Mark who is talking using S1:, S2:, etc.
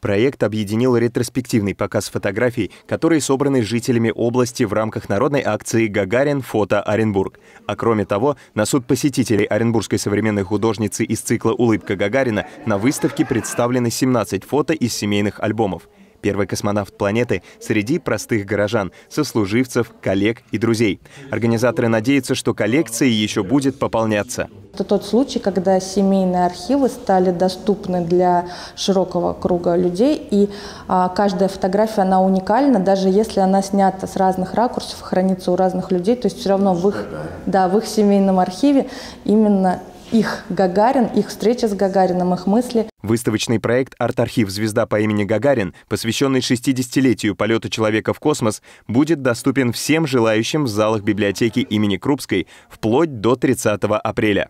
S1: Проект объединил ретроспективный показ фотографий, которые собраны жителями области в рамках народной акции «Гагарин. Фото. Оренбург». А кроме того, на суд посетителей оренбургской современной художницы из цикла «Улыбка Гагарина» на выставке представлены 17 фото из семейных альбомов первый космонавт планеты, среди простых горожан, сослуживцев, коллег и друзей. Организаторы надеются, что коллекция еще будет пополняться.
S2: Это тот случай, когда семейные архивы стали доступны для широкого круга людей, и а, каждая фотография, она уникальна, даже если она снята с разных ракурсов, хранится у разных людей, то есть все равно в их, да, в их семейном архиве именно их Гагарин, их встреча с Гагарином, их мысли.
S1: Выставочный проект «Арт-архив. Звезда по имени Гагарин», посвященный 60-летию полета человека в космос, будет доступен всем желающим в залах библиотеки имени Крупской вплоть до 30 апреля.